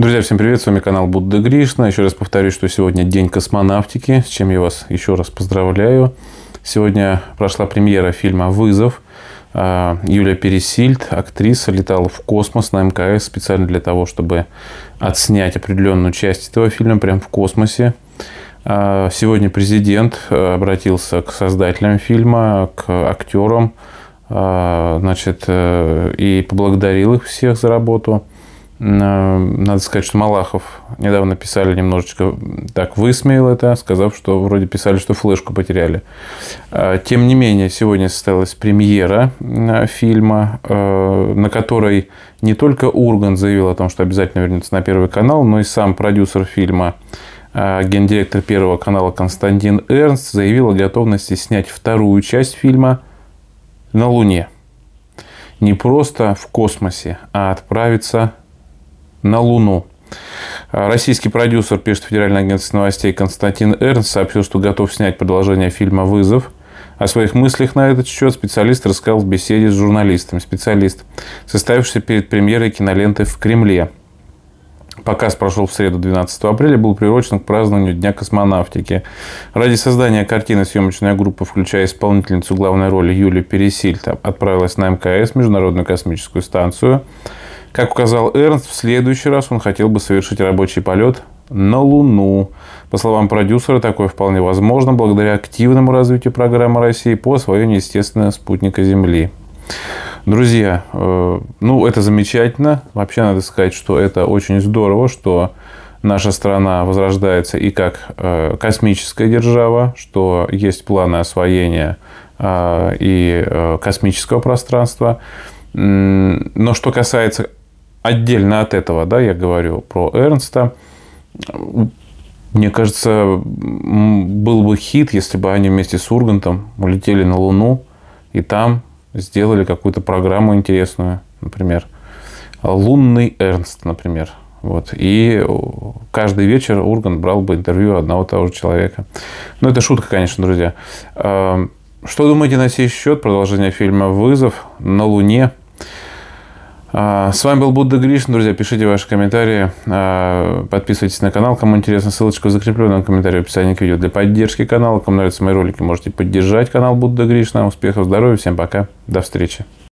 Друзья, всем привет, с вами канал Будда Гришна. Еще раз повторюсь, что сегодня день космонавтики, с чем я вас еще раз поздравляю. Сегодня прошла премьера фильма «Вызов». А, Юлия Пересильд, актриса, летала в космос на МКС специально для того, чтобы отснять определенную часть этого фильма прямо в космосе. А, сегодня президент а, обратился к создателям фильма, к актерам, значит, э, и поблагодарил их всех за работу – Э, надо сказать, что Малахов недавно писали немножечко так высмеял это, сказав, что вроде писали, что флешку потеряли. А, тем не менее, сегодня состоялась премьера э, фильма, э, на которой не только Урган заявил о том, что обязательно вернется на Первый канал, но и сам продюсер фильма гендиректор Первого канала Константин Эрнст заявил о готовности снять вторую часть фильма на Луне. Не просто в космосе, а отправиться на Луну. А российский продюсер, пишет Федеральное агентство новостей Константин Эрнст, сообщил, что готов снять продолжение фильма «Вызов». О своих мыслях на этот счет специалист рассказал в беседе с журналистом. Специалист, состоявшийся перед премьерой киноленты в Кремле. Показ прошел в среду 12 апреля, был приурочен к празднованию Дня космонавтики. Ради создания картины съемочная группа, включая исполнительницу главной роли Юлию Пересильта, отправилась на МКС, Международную космическую станцию, как указал Эрнст, в следующий раз он хотел бы совершить рабочий полет на Луну. По словам продюсера, такое вполне возможно благодаря активному развитию программы России по освоению, естественно, спутника Земли. Друзья, э, ну это замечательно. Вообще надо сказать, что это очень здорово, что наша страна возрождается и как э, космическая держава, что есть планы освоения э, и космического пространства. Но что касается отдельно от этого, да, я говорю про Эрнста, мне кажется, был бы хит, если бы они вместе с Ургантом улетели на Луну и там сделали какую-то программу интересную, например, «Лунный Эрнст», например. Вот. И каждый вечер Ургант брал бы интервью одного того же человека. Но ну, это шутка, конечно, друзья. А, что думаете на сей счет продолжение фильма «Вызов» на Луне? А, с вами был Будда Гришин, друзья. Пишите ваши комментарии, а, подписывайтесь на канал, кому интересно. Ссылочку в закрепленном комментарии в описании к видео. Для поддержки канала, кому нравятся мои ролики, можете поддержать канал Будда Гришна. Успехов, здоровья, всем пока, до встречи.